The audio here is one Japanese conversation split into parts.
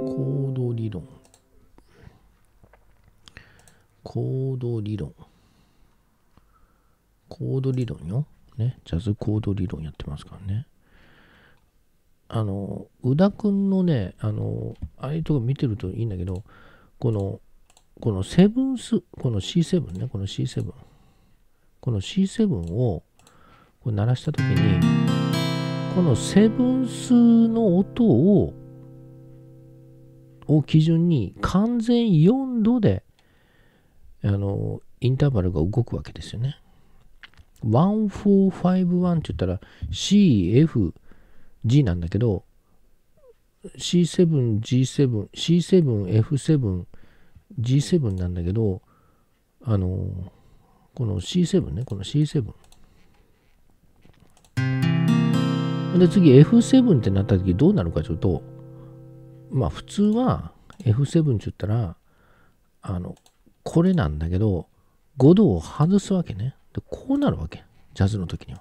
コード理論。コード理論。コード理論よ。ね。ジャズコード理論やってますからね。あの、宇田くんのね、あの、ああいうとこ見てるといいんだけど、この、このセブンス、この C7 ね、この C7。この C7 をこう鳴らした時に、このセブンスの音をを基準に完全4度であのインターバルが動くわけですよね。1451って言ったら CFG なんだけど C7G7、C7F7、G7 なんだけど、あの、この C7 ね、この C7。で、次 F7 ってなった時どうなるかというと、まあ普通は F7 って言ったら、あの、これなんだけど、5度を外すわけね。で、こうなるわけ。ジャズの時には。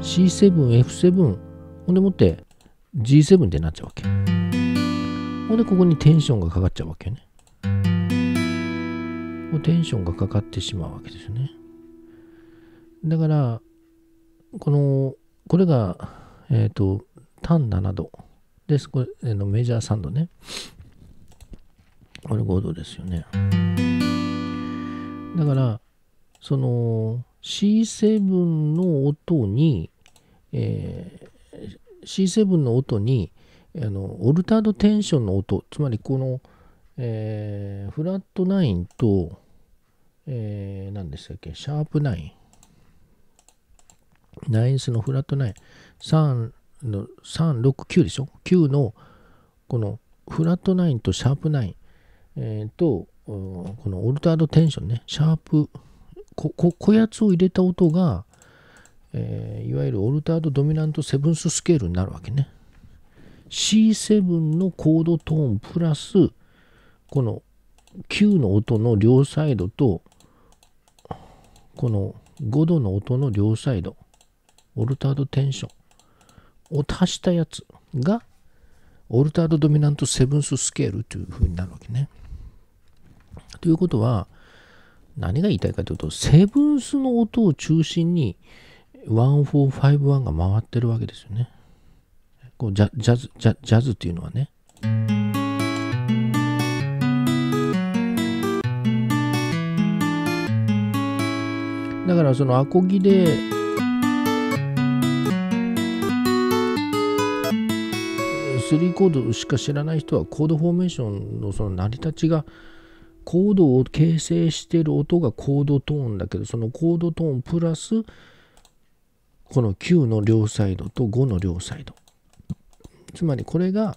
C7、F7、ほんでもって G7 ってなっちゃうわけ。ほんでここにテンションがかかっちゃうわけね。テンションがかかってしまうわけですよね。だから、この、これが、えっ、ー、と、単7度。です。これ、あのメジャーサンドね。これ5度ですよね。だから、その C7 の音に、えー、C7 の音にあのオルタードテンションの音つまりこの、えー、フラットナインと、えー、何でしたっけシャープナインナインスのフラットナイン3 369でしょ9のこのフラットナインとシャープナイン、えとこのオルタードテンションねシャープこここやつを入れた音が、えー、いわゆるオルタードドミナントセブンススケールになるわけね C7 のコードトーンプラスこの9の音の両サイドとこの5度の音の両サイドオルタードテンションを足したやつが、オルタード・ドミナント・セブンス・スケールというふうになるわけね。ということは、何が言いたいかというと、セブンスの音を中心に、1451が回ってるわけですよね。こうジャジャズジャジャズっていうのはね。だからそのアコギで3コードしか知らない人はコードフォーメーションのその成り立ちがコードを形成している音がコードトーンだけどそのコードトーンプラスこの9の両サイドと5の両サイドつまりこれが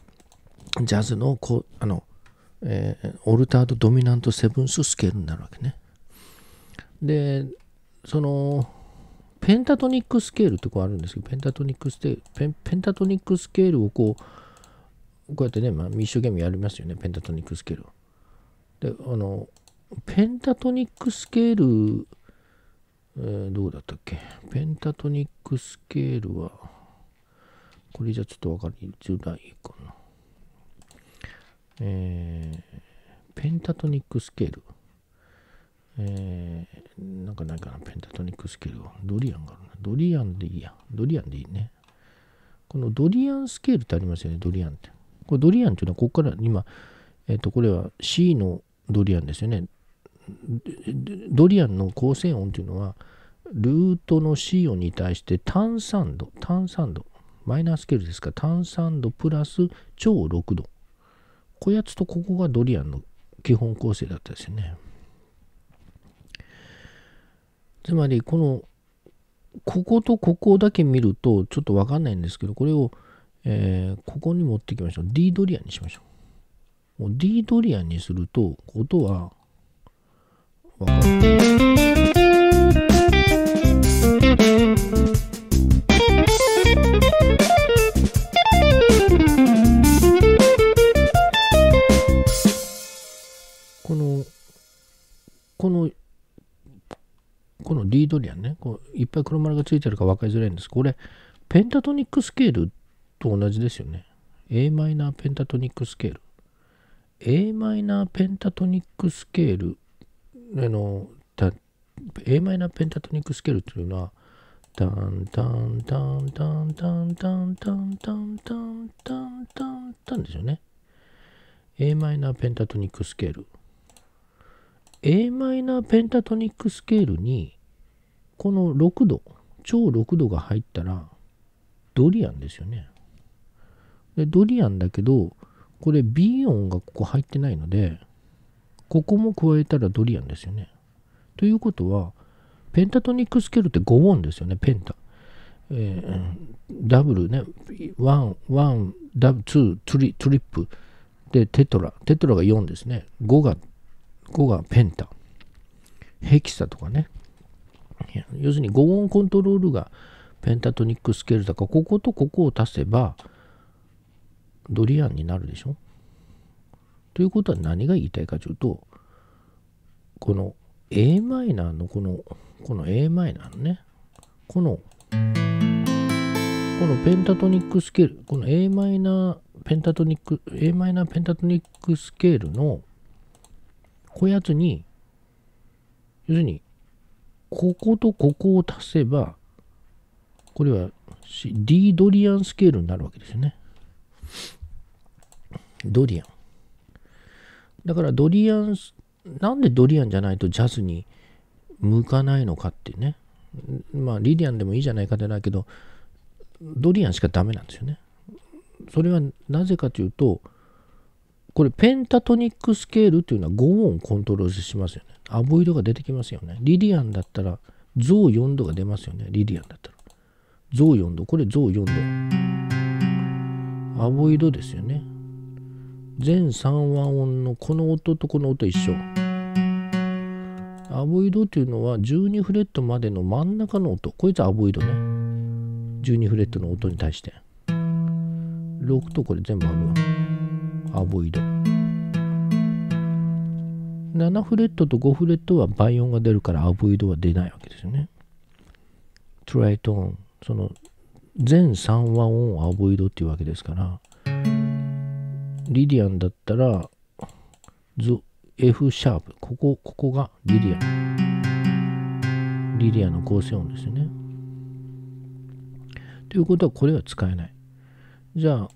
ジャズのこあの、えー、オルタードドミナントセブンススケールになるわけねでそのペンタトニックスケールってこうあるんですけどペンタトニックスケールペンペンタトニックスケールをこうこうやってね、まあ、一生懸命やりますよね、ペンタトニックスケールで、あの、ペンタトニックスケール、えー、どうだったっけペンタトニックスケールは、これじゃちょっとわかりづらいかな。えー、ペンタトニックスケール。えー、なんかないかな、ペンタトニックスケールは。ドリアンがあるな。ドリアンでいいや。ドリアンでいいね。このドリアンスケールってありますよね、ドリアンって。これドリアンというのは、ここから今、えっ、と、これは C のドリアンですよね。ドリアンの構成音というのは、ルートの C 音に対して炭酸度、炭酸度、マイナースケールですから炭酸度プラス超6度。こやつとここがドリアンの基本構成だったですよね。つまりこのこことここだけ見るとちょっとわかんないんですけどこれをえー、ここに持ってきましょう。D ドリアンにしましょう。もう D ドリアンにすると、音は、わかる。この、この D ドリアンね、こういっぱい黒丸がついてるか分かりづらいんですこれ、ペンタトニックスケールと同じですよね。a ーペンタトニックスケール。a ーペンタトニックスケールあの a ーペンタトニックスケールというのはタンタンタンタンタンタンタンタンタンタンタンタンですよね。a ーペンタトニックスケール。a ーペンタトニックスケールにこの6度超6度が入ったらドリアンですよね。でドリアンだけどこれ B 音がここ入ってないのでここも加えたらドリアンですよねということはペンタトニックスケールって5音ですよねペンタ、えー、ダブルねワンワンダブツートリトリップでテトラテトラが4ですね5が5がペンタヘキサとかね要するに5音コントロールがペンタトニックスケールだからこことここを足せばドリアンになるでしょということは何が言いたいかというと、この a マイナーのこの、この a マイナーのね、この、このペンタトニックスケール、この a マイナーペンタトニック、a マイナーペンタトニックスケールの、こやつに、要するに、こことここを足せば、これは D ドリアンスケールになるわけですよね。ドリアン。だからドリアン、なんでドリアンじゃないとジャズに向かないのかっていうね。まあ、リリアンでもいいじゃないかじゃないけど、ドリアンしかダメなんですよね。それはなぜかというと、これペンタトニックスケールっていうのは5音コントロールしますよね。アボイドが出てきますよね。リリアンだったら、ゾ4度が出ますよね。リリアンだったら。ゾウ4度。これゾウ4度。アボイドですよね。全3和音のこの音とこの音一緒アボイドというのは12フレットまでの真ん中の音こいつアボイドね12フレットの音に対して6とこれ全部アボイド7フレットと5フレットは倍音が出るからアボイドは出ないわけですよねトライトーンその全3和音をアボイドっていうわけですからリリアンだったら、ゾ、F シャープ。ここ、ここがリリアン。リリアンの構成音ですよね。ということは、これは使えない。じゃあ、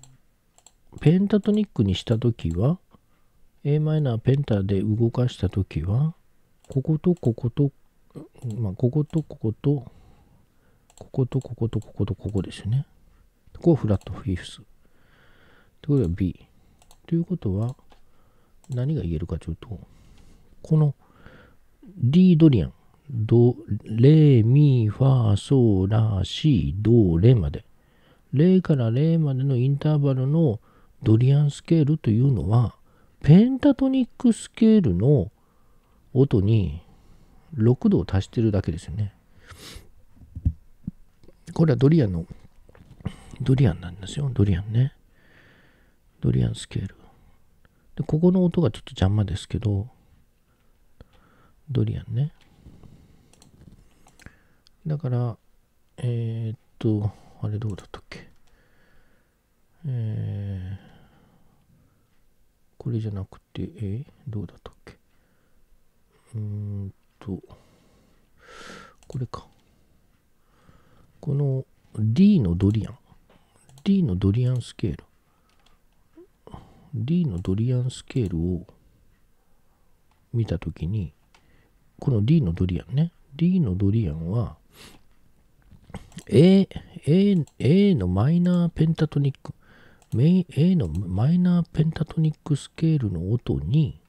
ペンタトニックにしたときは、Am ペンタで動かしたときは、こことここと、まあ、こことここと、こことこことこことここですよね。ここフラットフィフス。ということは B。ということは、何が言えるかというと、この D ドリアン、ド、レ、ミ、ファ、ソ、ラ、シ、ド、レまで、0から0までのインターバルのドリアンスケールというのは、ペンタトニックスケールの音に6度を足してるだけですよね。これはドリアンの、ドリアンなんですよ、ドリアンね。ドリアンスケール。で、ここの音がちょっと邪魔ですけど、ドリアンね。だから、えー、っと、あれどうだったっけ。えー、これじゃなくて、えー、どうだったっけ。うーんと、これか。この D のドリアン。D のドリアンスケール。D のドリアンスケールを見たときに、この D のドリアンね、D のドリアンは、A、A、A のマイナーペンタトニック、A のマイナーペンタトニックスケールの音に、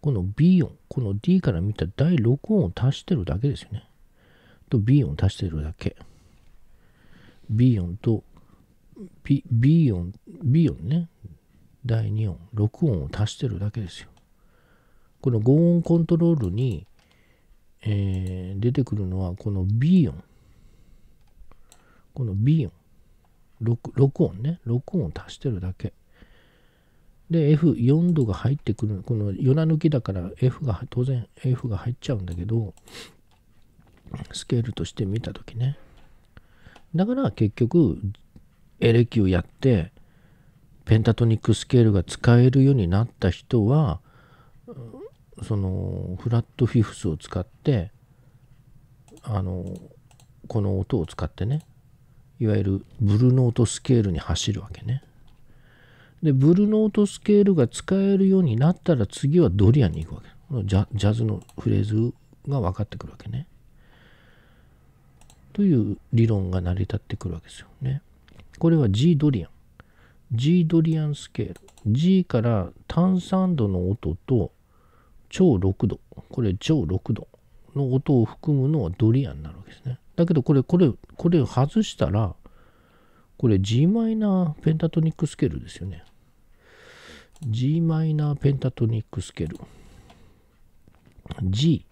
この B 音、この D から見た第6音を足してるだけですよね。と B 音足してるだけ。B 音と B, B 音、B 音ね。第2音、6音を足してるだけですよ。この5音コントロールに、えー、出てくるのはこの B 音。この B 音。6, 6音ね。6音を足してるだけ。で、F4 度が入ってくる。この夜な抜きだから F が、当然 F が入っちゃうんだけど、スケールとして見た時ね。だから結局、エレキをやって、ペンタトニックスケールが使えるようになった人はそのフラットフィフスを使ってあのこの音を使ってねいわゆるブルーノートスケールに走るわけね。でブルーノートスケールが使えるようになったら次はドリアンに行くわけジャジャズのフレーズが分かってくるわけね。という理論が成り立ってくるわけですよね。これは G ドリアン。G ドリアンスケール G から炭酸度の音と超6度これ超6度の音を含むのはドリアンになるわけですねだけどこれこれこれを外したらこれ g マイナーペンタトニックスケールですよね g マイナーペンタトニックスケール G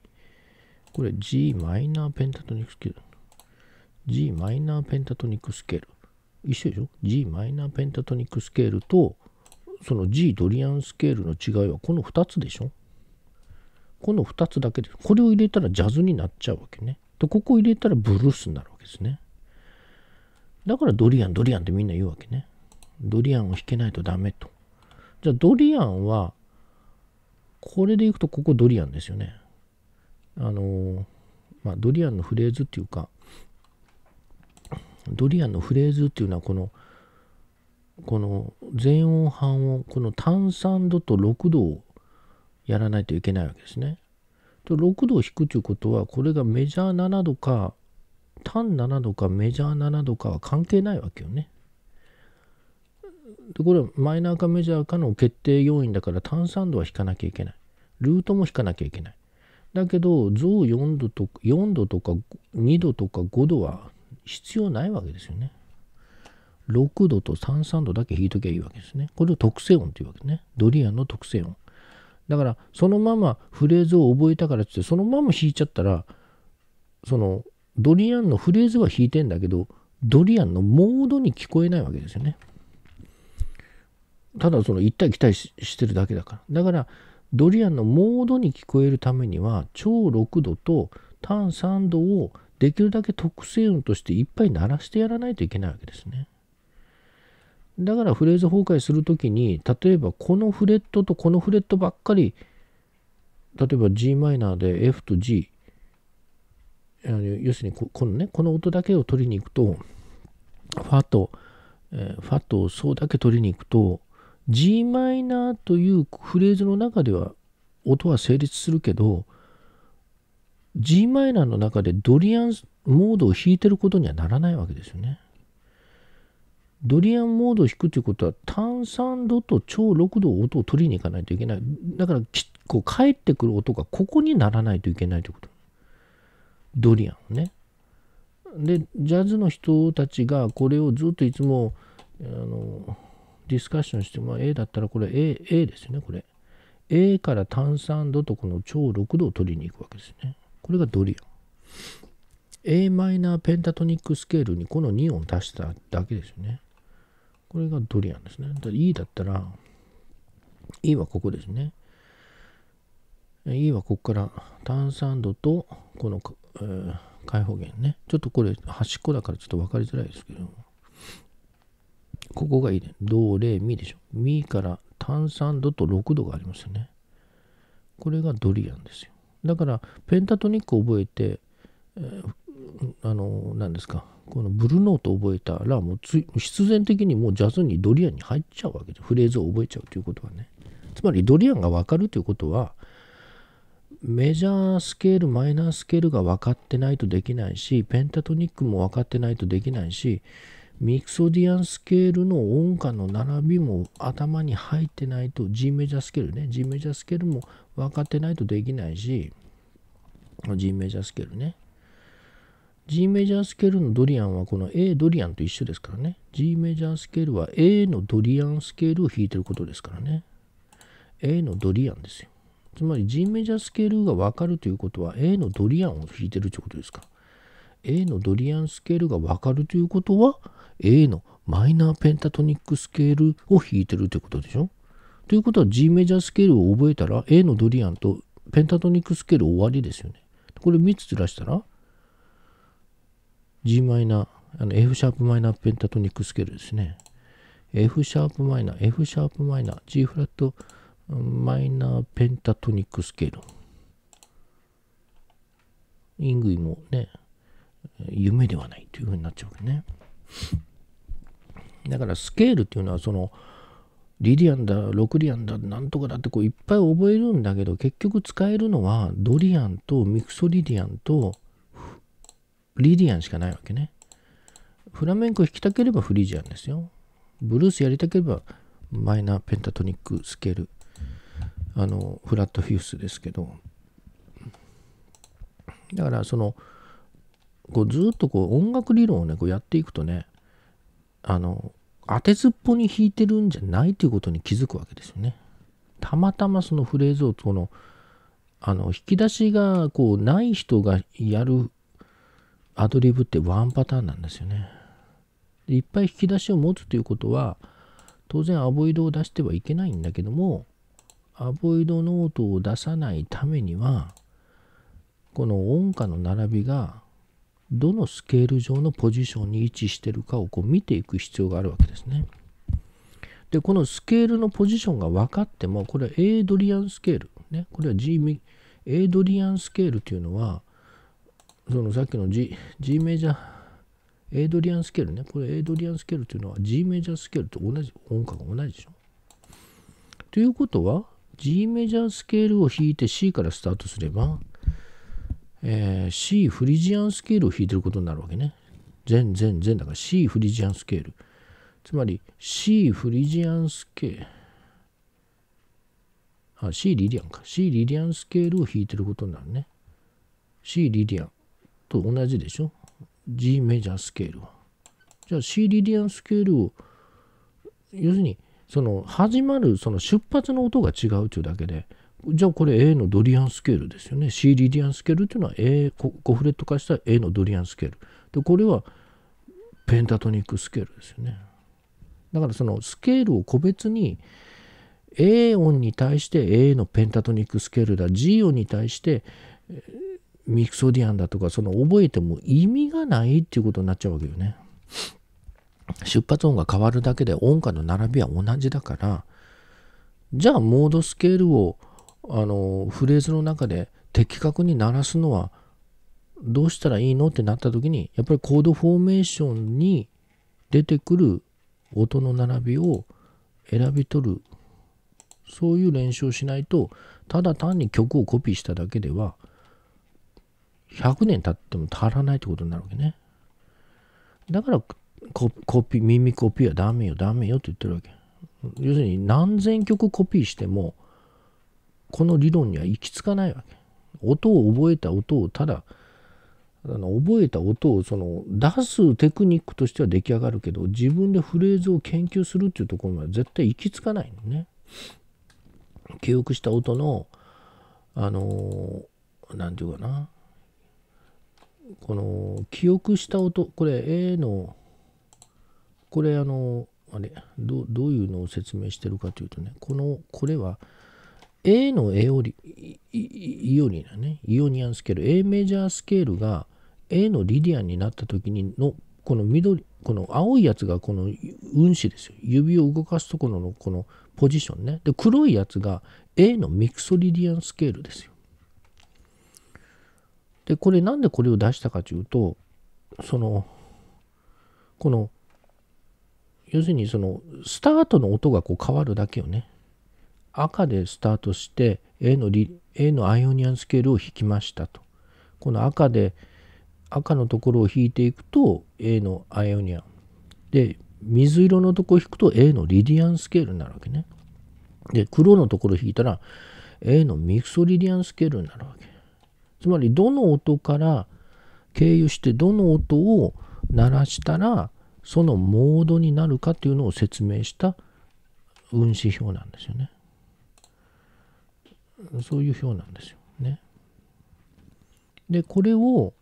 これ g マイナーペンタトニックスケール g マイナーペンタトニックスケール一緒でしょ ?G マイナーペンタトニックスケールとその G ドリアンスケールの違いはこの2つでしょこの2つだけでこれを入れたらジャズになっちゃうわけね。で、ここを入れたらブルースになるわけですね。だからドリアン、ドリアンってみんな言うわけね。ドリアンを弾けないとダメと。じゃあドリアンは、これでいくとここドリアンですよね。あのまあドリアンのフレーズっていうか、ドリアンのフレーズっていうのはこのこの前音半音この単3度と6度をやらないといけないわけですね。と6度を弾くということはこれがメジャー7度か単7度かメジャー7度かは関係ないわけよね。でこれはマイナーかメジャーかの決定要因だから単3度は弾かなきゃいけない。ルートも弾かなきゃいけない。だけど、増4度と4度とか2度とか5度は必要ないわけですよね。6度と33度だけ弾いときゃいいわけですね。これを特性音というわけね。ドリアンの特性音。だからそのままフレーズを覚えたからっつってそのまま弾いちゃったらそのドリアンのフレーズは弾いてんだけどドリアンのモードに聞こえないわけですよね。ただその行ったり来たりしてるだけだから。だからドリアンのモードに聞こえるためには超6度と単3度をできるだけ特性音としていっぱい鳴らしてやらないといけないわけですね。だからフレーズ崩壊する時に例えばこのフレットとこのフレットばっかり例えば g マイナーで F と G 要するにこのねこの音だけを取りに行くとファと、えファとソだけ取りに行くと g マイナーというフレーズの中では音は成立するけど g マイナーの中でドリアンモードを弾いてることにはならないわけですよね。ドリアンモードを弾くということは炭酸度と超6度音を取りに行かないといけない。だから結構帰ってくる音がここにならないといけないということ。ドリアンをね。で、ジャズの人たちがこれをずっといつもあのディスカッションして、まあ、A だったらこれ A, A ですよね、これ。A から炭酸度とこの超6度を取りに行くわけですね。これがドリアン。a ーペンタトニックスケールにこの2音足しただけですよね。これがドリアンですね。だ E だったら、E はここですね。E はここから炭酸度とこの、えー、開放弦ね。ちょっとこれ端っこだからちょっと分かりづらいですけども。ここがいいね。ド、レ、ミでしょ。ミから炭酸度と6度がありますよね。これがドリアンですよ。だからペンタトニックを覚えて、えー、あの何ですかこのブルーノートを覚えたらもう必然的にもうジャズにドリアンに入っちゃうわけでフレーズを覚えちゃうということはねつまりドリアンが分かるということはメジャースケールマイナースケールが分かってないとできないしペンタトニックも分かってないとできないしミクソディアンスケールの音感の並びも頭に入ってないと G メジャースケールね G メジャースケールも分かってないとできないし G メジャースケールね G メジャースケールのドリアンはこの A ドリアンと一緒ですからね G メジャースケールは A のドリアンスケールを弾いてることですからね A のドリアンですよつまり G メジャースケールが分かるということは A のドリアンを弾いてるということですから A のドリアンスケールが分かるということは A のマイナーペンタトニックスケールを弾いてるってことでしょということは G メジャースケールを覚えたら A のドリアンとペンタトニックスケール終わりですよね。これ3つずらしたら G マイナー、あの F シャープマイナーペンタトニックスケールですね。F シャープマイナー、F シャープマイナー、G フラットマイナーペンタトニックスケール。イングイもね、夢ではないというふうになっちゃうわけね。だからスケールっていうのはそのリディアンだ6リアンだなんとかだってこういっぱい覚えるんだけど結局使えるのはドリアンとミクソリディアンとリディアンしかないわけね。フラメンコ弾きたければフリージアンですよ。ブルースやりたければマイナーペンタトニックスケールあのフラットフィウスですけどだからそのこうずっとこう音楽理論をねこうやっていくとねあの当てずっぽに弾いてるんじゃないということに気づくわけですよね。たまたまそのフレーズをこのあの引き出しがこうない人がやるアドリブってワンパターンなんですよね。でいっぱい引き出しを持つということは当然アボイドを出してはいけないんだけどもアボイドノートを出さないためにはこの音歌の並びがどのスケール上のポジションに位置してるかをこう見ていく必要があるわけですね。でこのスケールのポジションが分かってもこれはエドリアンスケール、ね、これは G エードリアンスケールというのはそのさっきの G, G メジャーエイドリアンスケールね。これエイドリアンスケールというのは G メジャースケールと同じ、音楽が同じでしょ。ということは G メジャースケールを弾いて C からスタートすればえー、C フリジアンスケールを弾いてることになるわけね。全全全だから C フリジアンスケール。つまり C フリジアンスケール。あ、C リディアンか。C リディアンスケールを弾いてることになるね。C リディアンと同じでしょ。G メジャースケールは。じゃあ C リディアンスケールを、要するに、その始まるその出発の音が違うというだけでじゃあこれ A のドリアンスケールですよね C リディアンスケールっていうのは A 5フレット化した A のドリアンスケールでこれはペンタトニックスケールですよねだからそのスケールを個別に A 音に対して A のペンタトニックスケールだ G 音に対してミクソディアンだとかその覚えても意味がないっていうことになっちゃうわけよね。出発音が変わるだけで音感の並びは同じだからじゃあモードスケールをあのフレーズの中で的確に鳴らすのはどうしたらいいのってなった時にやっぱりコードフォーメーションに出てくる音の並びを選び取るそういう練習をしないとただ単に曲をコピーしただけでは100年経っても足らないってことになるわけねだからコピー耳コピーはダメよダメよって言ってるわけ要するに何千曲コピーしてもこの理論には行き着かないわけ。音を覚えた音をただあの覚えた音をその出すテクニックとしては出来上がるけど自分でフレーズを研究するっていうところには絶対行き着かないのね。記憶した音のあの何て言うかなこの記憶した音これ A のこれあのあれどういうのを説明してるかというとねこのこれは「A のエオリイオリアねイオニアンスケール A メジャースケールが A のリディアンになった時にのこの緑この青いやつがこの運指ですよ指を動かすところのこのポジションねで黒いやつが A のミクソリディアンスケールですよでこれなんでこれを出したかというとそのこの要するにそのスタートの音がこう変わるだけよね赤でスタートして A のリ A のアイオニアンスケールを引きましたと。この赤で赤のところを引いていくと A のアイオニアン。で水色のところを引くと A のリディアンスケールになるわけね。で黒のところを引いたら A のミクソリディアンスケールになるわけ。つまりどの音から経由してどの音を鳴らしたらそのモードになるかというのを説明した運指表なんですよね。そういう表なんですよね。でこれを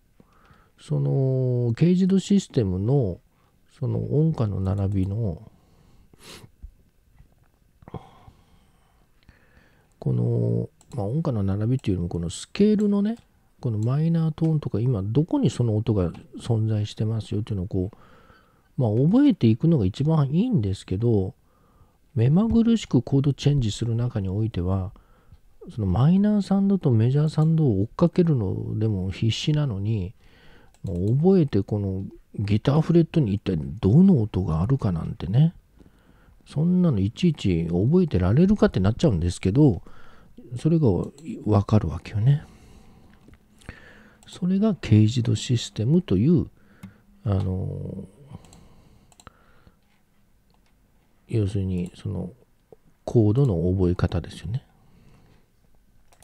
そのケージドシステムのその音歌の並びのこの、まあ、音歌の並びっていうよりもこのスケールのねこのマイナートーンとか今どこにその音が存在してますよっていうのをこうまあ覚えていくのが一番いいんですけど目まぐるしくコードチェンジする中においてはそのマイナーサンドとメジャーサンドを追っかけるのでも必死なのに覚えてこのギターフレットに一体どの音があるかなんてねそんなのいちいち覚えてられるかってなっちゃうんですけどそれがわかるわけよね。それが軽ジドシステムというあの要するにそのコードの覚え方ですよね。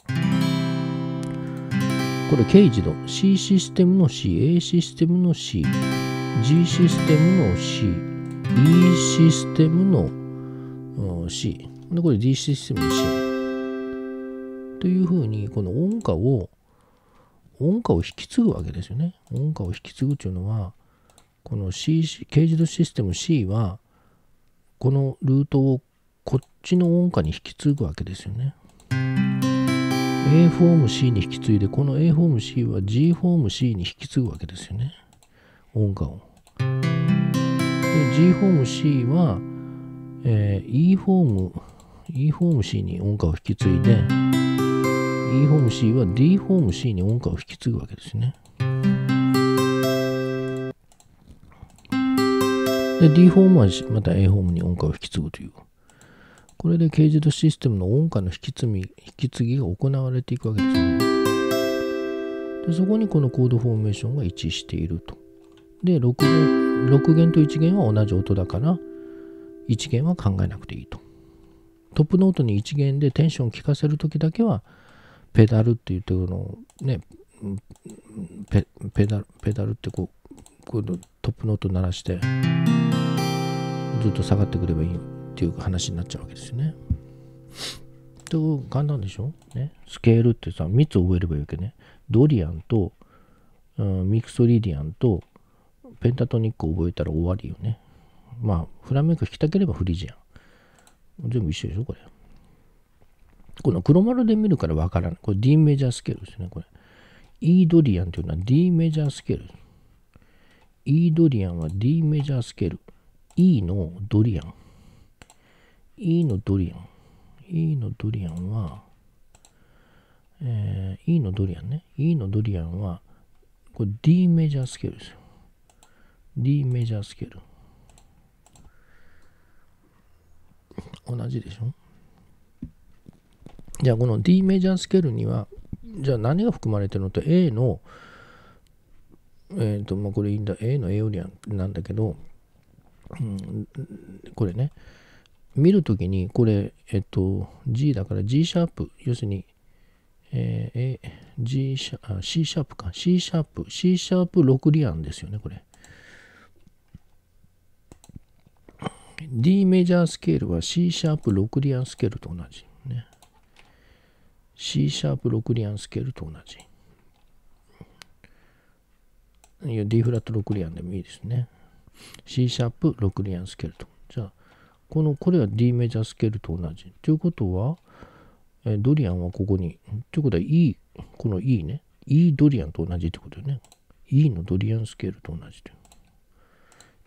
これ軽自動 C システムの C A システムの CG システムの CE システムの C でこれ D システムの C というふうにこの音歌を音歌を引き継ぐわけですよね音歌を引き継ぐというのはこの C 経のシステム C はこのルートをこっちの音歌に引き継ぐわけですよね A フォーム C に引き継いで、この A フォーム C は G フォーム C に引き継ぐわけですよね。音感を。で、G フォーム C は、えー、E フォーム、E フォーム C に音感を引き継いで、E フォーム C は D フォーム C に音感を引き継ぐわけですね。で、D フォームはまた A フォームに音感を引き継ぐという。これでケージドシステムの音階の引き継ぎ引き継ぎが行われていくわけですね。でそこにこのコードフォーメーションが一致していると。で6弦 ,6 弦と1弦は同じ音だから1弦は考えなくていいと。トップノートに1弦でテンションを効かせる時だけはペダルって言ってこのねペペダルペダルってこうこうトップノート鳴らしてずっと下がってくればいいっていう話になっちゃうわけですよね。と簡単でしょ、ね、スケールってさ3つ覚えればいいわけね。ドリアンと、うん、ミクソリディアンとペンタトニック覚えたら終わりよね。まあフラメンコ弾きたければフリジアン。全部一緒でしょこれ。この黒丸で見るから分からない。これ D メジャースケールですね。これ。E ドリアンというのは D メジャースケール。E ドリアンは D メジャースケール。E のドリアン。E のドリアン。E のドリアンは、えー、E のドリアンね。E のドリアンは、これ D メジャースケールですよ。D メジャースケール。同じでしょじゃあこの D メジャースケールには、じゃあ何が含まれてるのと A の、えっ、ー、と、まあこれいいんだ、A のエオリアンなんだけど、うん、これね、見るときに、これ、えっと、G だから G シャープ、要するに、えー、G シャあ C シャープか、C シャープ、C シャープ6リアンですよね、これ。D メジャースケールは C シャープ6リアンスケールと同じ。ね、C シャープ6リアンスケールと同じ。いや、D フラット6リアンでもいいですね。C シャープ6リアンスケールと。じゃあ、このこれは D メジャースケールと同じ。ということは、えドリアンはここに。ということは E、この E ね。E ドリアンと同じってことよね。E のドリアンスケールと同じと。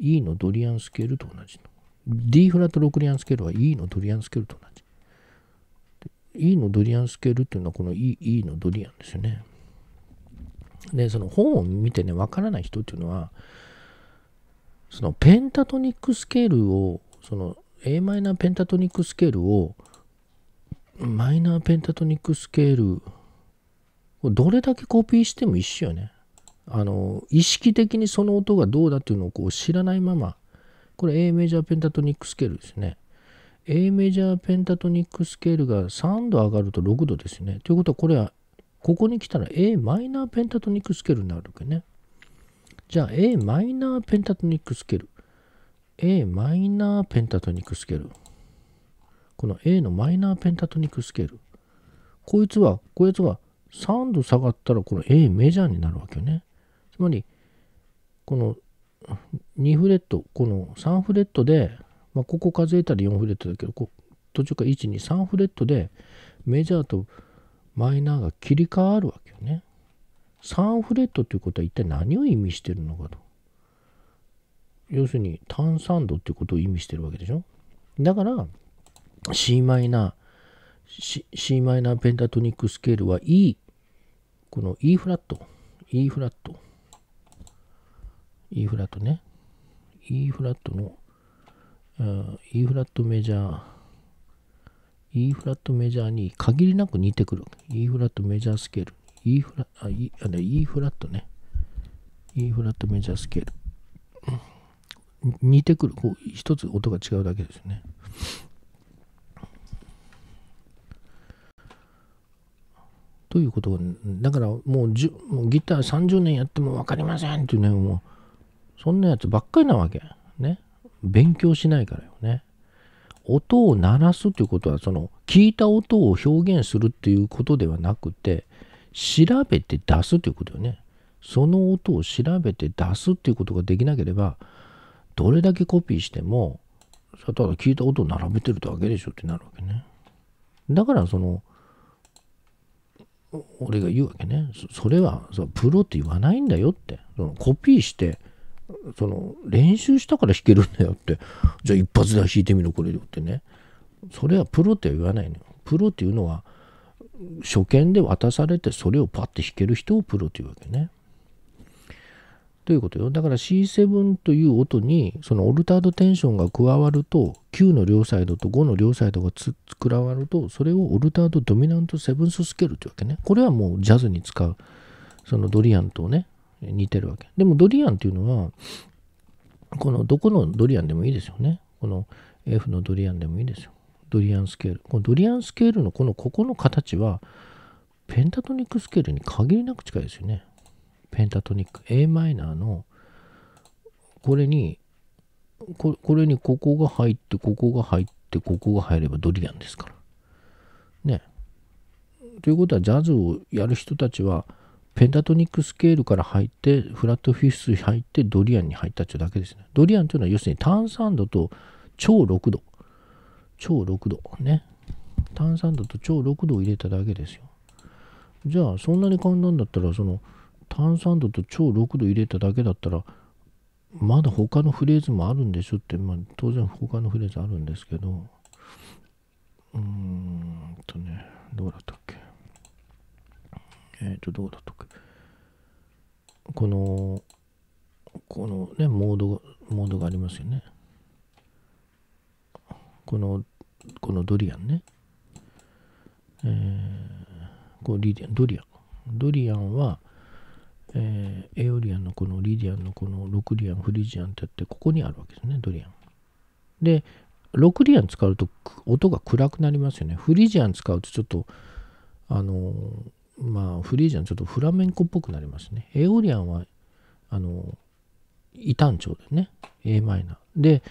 E のドリアンスケールと同じ。D フラット6リアンスケールは E のドリアンスケールと同じ。E のドリアンスケールっていうのはこの E, e のドリアンですよね。で、その本を見てね、わからない人っていうのは、そのペンタトニックスケールを、その a マイナーペンタトニックスケールをマイナーペンタトニックスケールどれだけコピーしても一緒よね。あの意識的にその音がどうだっていうのをこう知らないままこれ A メジャーペンタトニックスケールですね。A メジャーペンタトニックスケールが3度上がると6度ですね。ということはこれはここに来たら A マイナーペンタトニックスケールになるわけね。じゃあ A マイナーペンタトニックスケール。A マイナーペンタトニックスケール。この A のマイナーペンタトニックスケール。こいつは、こいつは3度下がったらこの A メジャーになるわけよね。つまり、この2フレット、この3フレットで、まあ、ここ数えたら4フレットだけど、こ途中から1、2、3フレットでメジャーとマイナーが切り替わるわけよね。3フレットということは一体何を意味してるのかと。要するに炭酸度ってことを意味してるわけでしょだから c マイナー c マイナーペンタトニックスケールは E この E フラット E フラット E フラットね E フラットの E フラットメジャー E フラットメジャーに限りなく似てくる E フラットメジャースケール E フラあ、e、あ e フラットね E フラットメジャースケール似てくるこう一つ音が違うだけですねということだからもうじもうギター30年やっても分かりませんっていうねもうそんなやつばっかりなわけね勉強しないからよね音を鳴らすということはその聞いた音を表現するっていうことではなくて調べて出すということよねその音を調べて出すっていうことができなければどれだけコピーしても、ただ聞いた音を並べてるだけでしょってなるわけね。だからその、俺が言うわけね。それはそプロって言わないんだよって。そのコピーして、その練習したから弾けるんだよって。じゃあ一発で弾いてみろこれよってね。それはプロって言わないのよ。プロっていうのは、初見で渡されてそれをパッて弾ける人をプロっていうわけね。ということよ。だから C7 という音に、そのオルタードテンションが加わると、9の両サイドと5の両サイドが加わると、それをオルタードドミナントセブンススケールというわけね。これはもうジャズに使う、そのドリアンとね、似てるわけ。でもドリアンっていうのは、このどこのドリアンでもいいですよね。この F のドリアンでもいいですよ。ドリアンスケール。このドリアンスケールのこのここの形は、ペンタトニックスケールに限りなく近いですよね。ペンタトニック a マイナーのこれにこれにここが入ってここが入ってここが入ればドリアンですからねということはジャズをやる人たちはペンタトニックスケールから入ってフラットフィス入ってドリアンに入ったっていうだけですねドリアンというのは要するに炭酸度と超6度超6度ね炭酸度と超6度を入れただけですよじゃあそんなに簡単だったらその炭酸度と超6度入れただけだったらまだ他のフレーズもあるんでしょって、まあ、当然他のフレーズあるんですけどうーんとねどうだったっけえっ、ー、とどうだったっけこのこのねモードモードがありますよねこのこのドリアンねえー、こうリドリアンドリアンはえー、エオリアンのこのリディアンのこのロクリアンフリジアンってやってここにあるわけですねドリアン。でロクリアン使うと音が暗くなりますよねフリジアン使うとちょっとあのまあフリージアンちょっとフラメンコっぽくなりますねエオリアンはあの異端調でね a マイナーで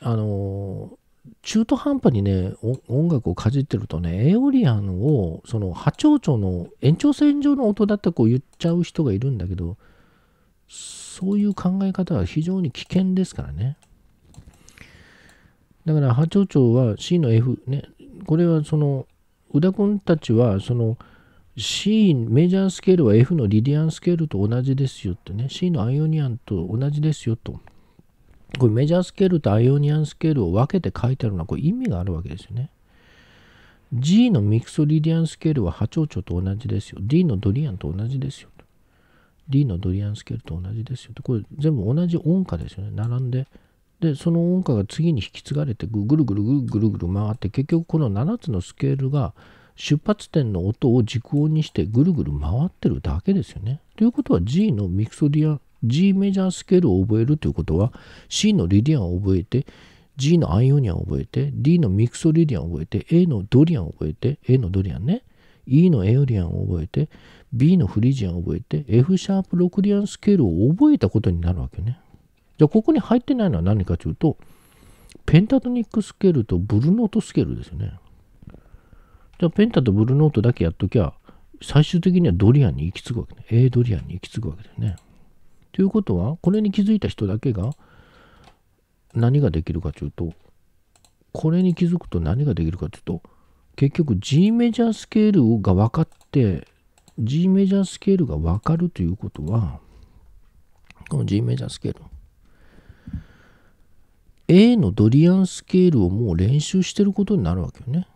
あの中途半端にね音楽をかじってるとねエオリアンをその波長長の延長線上の音だってこう言っちゃう人がいるんだけどそういう考え方は非常に危険ですからねだから波長長は C の F ねこれはその宇田君たちはその C メジャースケールは F のリディアンスケールと同じですよってね C のアイオニアンと同じですよとこれメジャースケールとアイオニアンスケールを分けて書いてあるのはこれ意味があるわけですよね。G のミクソリディアンスケールは波長長と同じですよ。D のドリアンと同じですよ。D のドリアンスケールと同じですよ。これ全部同じ音階ですよね。並んで。で、その音階が次に引き継がれてぐるぐるぐるぐるぐる回って結局この7つのスケールが出発点の音を軸音にしてぐるぐる回ってるだけですよね。ということは G のミクソリアン G メジャースケールを覚えるということは C のリディアンを覚えて G のアイオニアンを覚えて D のミクソリディアンを覚えて A のドリアンを覚えて A のドリアンね E のエオリアンを覚えて B のフリジアンを覚えて F シャープ6リアンスケールを覚えたことになるわけね。じゃあここに入ってないのは何かというとペンタトニックスケールとブルーノートスケールですよね。じゃあペンタとブルーノートだけやっときゃ最終的にはドリアンに行き着くわけね。A ドリアンに行き着くわけだよね。ということは、これに気づいた人だけが何ができるかというと、これに気づくと何ができるかというと、結局 G メジャースケールが分かって、G メジャースケールが分かるということは、この G メジャースケール。A のドリアンスケールをもう練習してることになるわけよね。